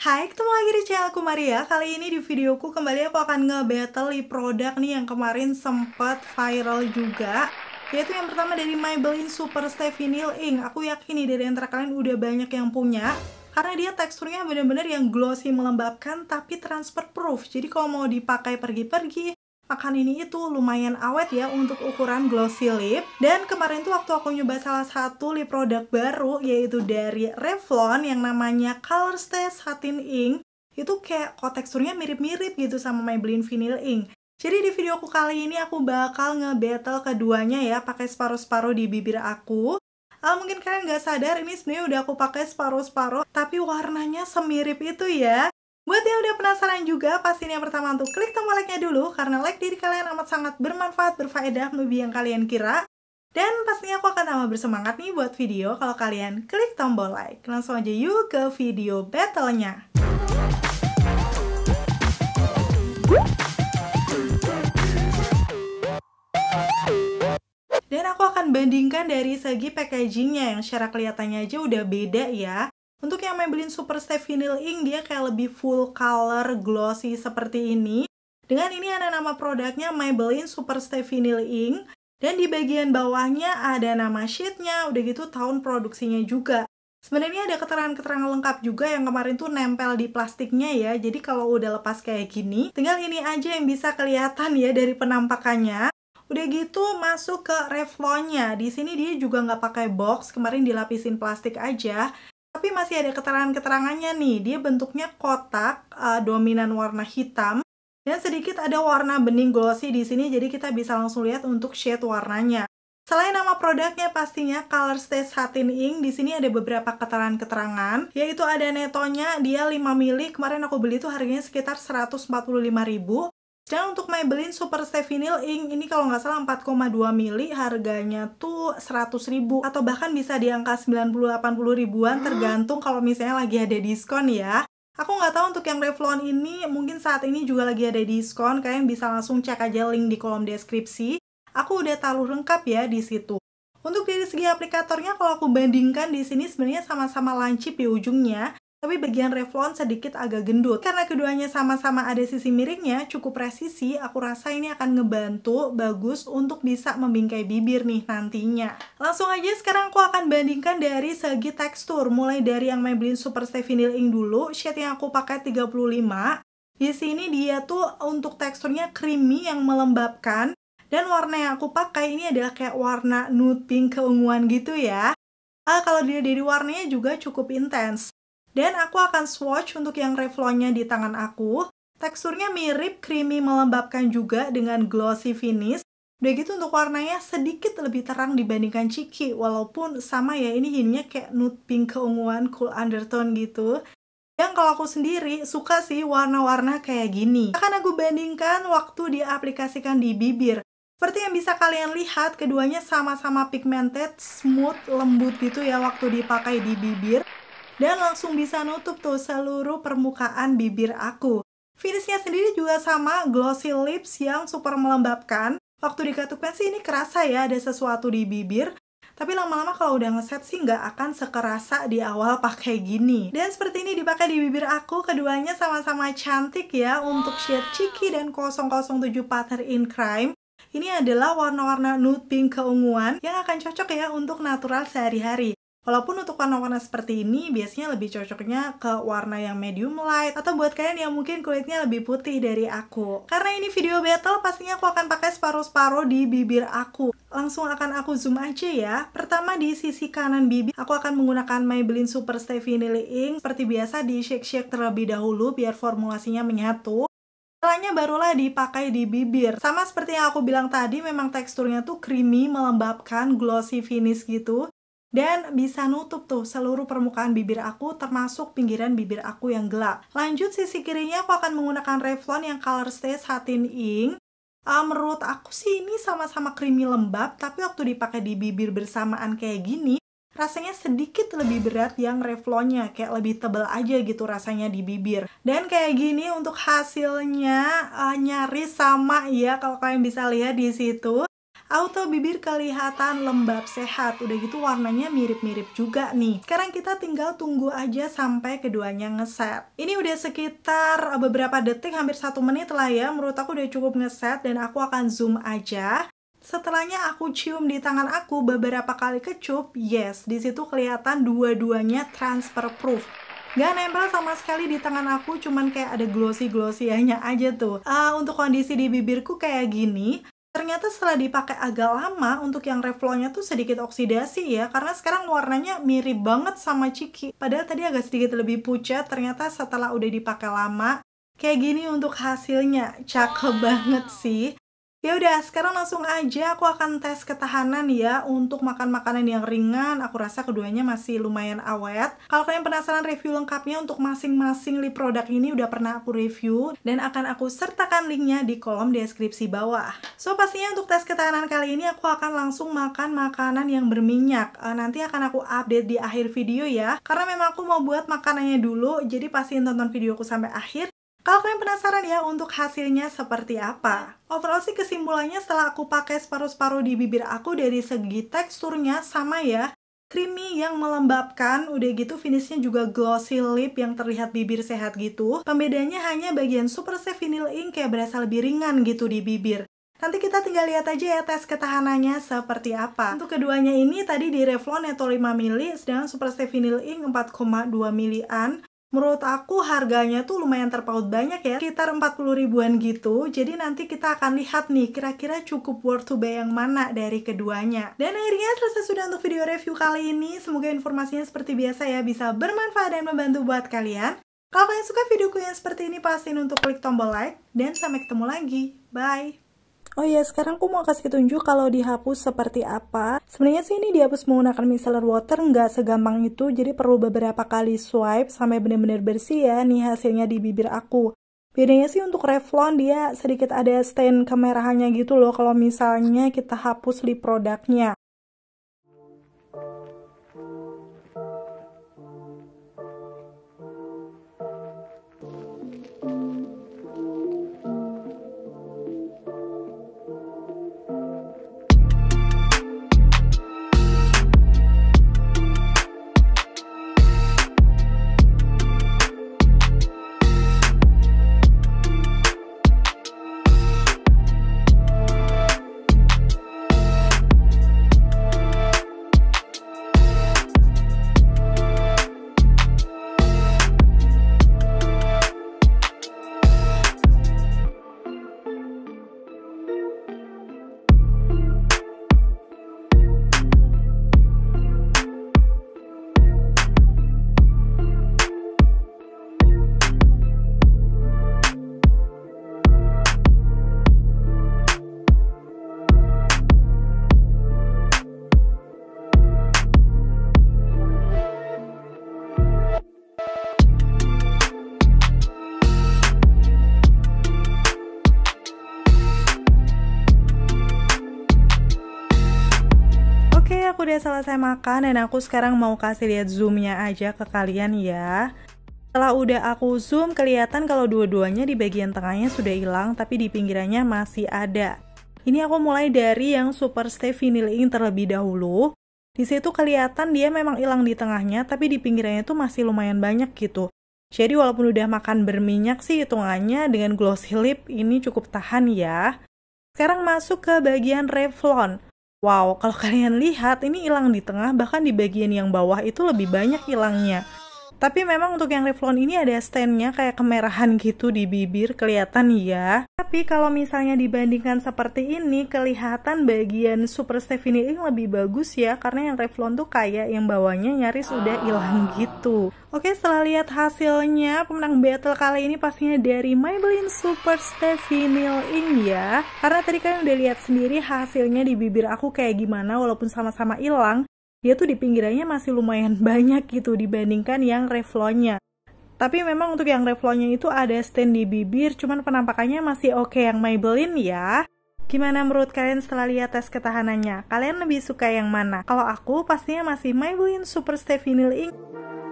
Hai, ketemu lagi di channel aku Maria. Kali ini di videoku kembali aku akan ngebattle di produk nih yang kemarin sempat viral juga. Yaitu yang pertama dari Maybelline Super Stay Vinyl Ink. Aku yakin nih dari antara kalian udah banyak yang punya. Karena dia teksturnya bener-bener yang glossy melembabkan tapi transfer proof. Jadi kalau mau dipakai pergi-pergi, Pakan ini itu lumayan awet ya untuk ukuran glossy lip dan kemarin tuh waktu aku nyoba salah satu lip produk baru yaitu dari Revlon yang namanya ColorStay Satin Ink itu kayak kok teksturnya mirip-mirip gitu sama Maybelline Vinyl Ink jadi di video aku kali ini aku bakal nge-battle keduanya ya pakai separuh-separuh di bibir aku Ah, mungkin kalian nggak sadar ini sebenarnya udah aku pakai separuh-separuh tapi warnanya semirip itu ya Buat yang udah penasaran juga, pastiin yang pertama untuk klik tombol like-nya dulu, karena like diri kalian amat sangat bermanfaat, berfaedah, lebih yang kalian kira. Dan pastinya aku akan tambah bersemangat nih buat video kalau kalian klik tombol like. Langsung aja yuk ke video battle-nya. Dan aku akan bandingkan dari segi packagingnya yang secara kelihatannya aja udah beda ya. Untuk yang Maybelline Super Stay Vinyl Ink, dia kayak lebih full color glossy seperti ini. Dengan ini ada nama produknya Maybelline Super Stay Vinyl Ink. Dan di bagian bawahnya ada nama sheetnya, udah gitu tahun produksinya juga. Sebenarnya ada keterangan-keterangan lengkap juga yang kemarin tuh nempel di plastiknya ya. Jadi kalau udah lepas kayak gini, tinggal ini aja yang bisa kelihatan ya dari penampakannya. Udah gitu masuk ke Revlonnya. Di sini dia juga nggak pakai box, kemarin dilapisin plastik aja tapi masih ada keterangan-keterangannya nih. Dia bentuknya kotak, uh, dominan warna hitam, dan sedikit ada warna bening glossy di sini, jadi kita bisa langsung lihat untuk shade warnanya. Selain nama produknya pastinya Color Stay Satin Ink, di sini ada beberapa keterangan-keterangan, yaitu ada netonya, dia 5 mili, kemarin aku beli itu harganya sekitar 145 ribu dan untuk Maybelline Super Stay Vinyl Ink ini kalau nggak salah 4,2 mili harganya tuh 100 ribu atau bahkan bisa di angka 90-80 ribuan hmm. tergantung kalau misalnya lagi ada diskon ya. Aku nggak tahu untuk yang Revlon ini mungkin saat ini juga lagi ada diskon, kalian bisa langsung cek aja link di kolom deskripsi. Aku udah taruh lengkap ya di situ. Untuk dari segi aplikatornya kalau aku bandingkan di sini sebenarnya sama-sama lancip di ujungnya, tapi bagian Revlon sedikit agak gendut. Karena keduanya sama-sama ada sisi miringnya, cukup presisi, aku rasa ini akan ngebantu bagus untuk bisa membingkai bibir nih nantinya. Langsung aja sekarang aku akan bandingkan dari segi tekstur, mulai dari yang Maybelline Super Stay Vinyl Ink dulu, shade yang aku pakai 35. Di sini dia tuh untuk teksturnya creamy yang melembabkan, dan warna yang aku pakai ini adalah kayak warna nude pink keunguan gitu ya. Uh, kalau dia dari warnanya juga cukup intens. Dan aku akan swatch untuk yang Revlonnya di tangan aku. Teksturnya mirip creamy melembabkan juga dengan glossy finish. Udah gitu untuk warnanya sedikit lebih terang dibandingkan Ciki, walaupun sama ya ini hininya kayak nude pink keunguan, cool undertone gitu. Yang kalau aku sendiri suka sih warna-warna kayak gini. Akan aku bandingkan waktu diaplikasikan di bibir. Seperti yang bisa kalian lihat, keduanya sama-sama pigmented, smooth, lembut gitu ya waktu dipakai di bibir dan langsung bisa nutup tuh seluruh permukaan bibir aku. Finishnya sendiri juga sama, glossy lips yang super melembabkan. Waktu dikatupin sih ini kerasa ya ada sesuatu di bibir, tapi lama-lama kalau udah ngeset sih nggak akan sekerasa di awal pakai gini. Dan seperti ini dipakai di bibir aku, keduanya sama-sama cantik ya untuk shade Chiki dan 007 pattern in Crime. Ini adalah warna-warna nude pink keunguan yang akan cocok ya untuk natural sehari-hari. Walaupun untuk warna-warna seperti ini biasanya lebih cocoknya ke warna yang medium light atau buat kalian yang mungkin kulitnya lebih putih dari aku. Karena ini video battle pastinya aku akan pakai separuh-separuh di bibir aku. Langsung akan aku zoom aja ya. Pertama di sisi kanan bibir aku akan menggunakan Maybelline Super Stay Vanilla Ink seperti biasa di shake-shake terlebih dahulu biar formulasinya menyatu. Setelahnya barulah dipakai di bibir. Sama seperti yang aku bilang tadi, memang teksturnya tuh creamy, melembabkan, glossy finish gitu dan bisa nutup tuh seluruh permukaan bibir aku termasuk pinggiran bibir aku yang gelap. Lanjut sisi kirinya aku akan menggunakan Revlon yang color stay satin ink. Uh, menurut aku sih ini sama-sama creamy lembab tapi waktu dipakai di bibir bersamaan kayak gini rasanya sedikit lebih berat yang Revlonnya kayak lebih tebel aja gitu rasanya di bibir dan kayak gini untuk hasilnya uh, nyaris sama ya kalau kalian bisa lihat di situ Auto bibir kelihatan lembab sehat. Udah gitu warnanya mirip-mirip juga nih. Sekarang kita tinggal tunggu aja sampai keduanya ngeset. Ini udah sekitar eh, beberapa detik, hampir satu menit lah ya. Menurut aku udah cukup ngeset dan aku akan zoom aja. Setelahnya aku cium di tangan aku beberapa kali kecup, yes, di situ kelihatan dua-duanya transfer proof. Gak nempel sama sekali di tangan aku, cuman kayak ada glossy glossy aja tuh. Uh, untuk kondisi di bibirku kayak gini, Ternyata setelah dipakai agak lama untuk yang Revlonnya tuh sedikit oksidasi ya karena sekarang warnanya mirip banget sama Ciki. Padahal tadi agak sedikit lebih pucat, ternyata setelah udah dipakai lama kayak gini untuk hasilnya. Cakep banget sih. Ya udah, sekarang langsung aja aku akan tes ketahanan ya untuk makan makanan yang ringan. Aku rasa keduanya masih lumayan awet. Kalau kalian penasaran review lengkapnya untuk masing-masing lip produk ini udah pernah aku review dan akan aku sertakan linknya di kolom deskripsi bawah. So pastinya untuk tes ketahanan kali ini aku akan langsung makan makanan yang berminyak. E, nanti akan aku update di akhir video ya. Karena memang aku mau buat makanannya dulu, jadi pastiin tonton videoku sampai akhir kalau kalian penasaran ya untuk hasilnya seperti apa, overall sih kesimpulannya setelah aku pakai separuh-separuh di bibir aku dari segi teksturnya sama ya, creamy yang melembabkan, udah gitu finishnya juga glossy lip yang terlihat bibir sehat gitu. Pembedanya hanya bagian super safe vinyl ink kayak berasa lebih ringan gitu di bibir. Nanti kita tinggal lihat aja ya tes ketahanannya seperti apa. Untuk keduanya ini tadi di Revlon Neto 5 mili, sedangkan Super Safe Vinyl Ink 4,2 milian. Menurut aku harganya tuh lumayan terpaut banyak ya, sekitar 40 ribuan gitu. Jadi nanti kita akan lihat nih kira-kira cukup worth to buy yang mana dari keduanya. Dan akhirnya selesai sudah untuk video review kali ini. Semoga informasinya seperti biasa ya bisa bermanfaat dan membantu buat kalian. Kalau kalian suka videoku yang seperti ini pastiin untuk klik tombol like dan sampai ketemu lagi. Bye. Oh ya, sekarang aku mau kasih tunjuk kalau dihapus seperti apa. Sebenarnya sih ini dihapus menggunakan micellar water nggak segampang itu, jadi perlu beberapa kali swipe sampai benar-benar bersih ya nih hasilnya di bibir aku. Bedanya sih untuk Revlon dia sedikit ada stain kemerahannya gitu loh kalau misalnya kita hapus lip produknya. aku udah selesai makan dan aku sekarang mau kasih lihat zoomnya aja ke kalian ya. Setelah udah aku zoom, kelihatan kalau dua-duanya di bagian tengahnya sudah hilang, tapi di pinggirannya masih ada. Ini aku mulai dari yang super stay vinyl ink terlebih dahulu. Di situ kelihatan dia memang hilang di tengahnya, tapi di pinggirannya tuh masih lumayan banyak gitu. Jadi walaupun udah makan berminyak sih hitungannya dengan glossy lip ini cukup tahan ya. Sekarang masuk ke bagian Revlon. Wow, kalau kalian lihat ini hilang di tengah bahkan di bagian yang bawah itu lebih banyak hilangnya. Tapi memang untuk yang Revlon ini ada stainnya kayak kemerahan gitu di bibir, kelihatan ya. Tapi kalau misalnya dibandingkan seperti ini, kelihatan bagian Super Stephanie ini lebih bagus ya, karena yang Revlon tuh kayak yang bawahnya nyaris udah hilang gitu. Oke, setelah lihat hasilnya, pemenang battle kali ini pastinya dari Maybelline Super Stephanie ini ya. Karena tadi kalian udah lihat sendiri hasilnya di bibir aku kayak gimana, walaupun sama-sama hilang, dia tuh di pinggirannya masih lumayan banyak gitu dibandingkan yang reflonnya. Tapi memang untuk yang reflonnya itu ada stand di bibir, cuman penampakannya masih oke okay yang Maybelline ya. Gimana menurut kalian setelah lihat tes ketahanannya? Kalian lebih suka yang mana? Kalau aku pastinya masih Maybelline Super Stay Vinyl Ink.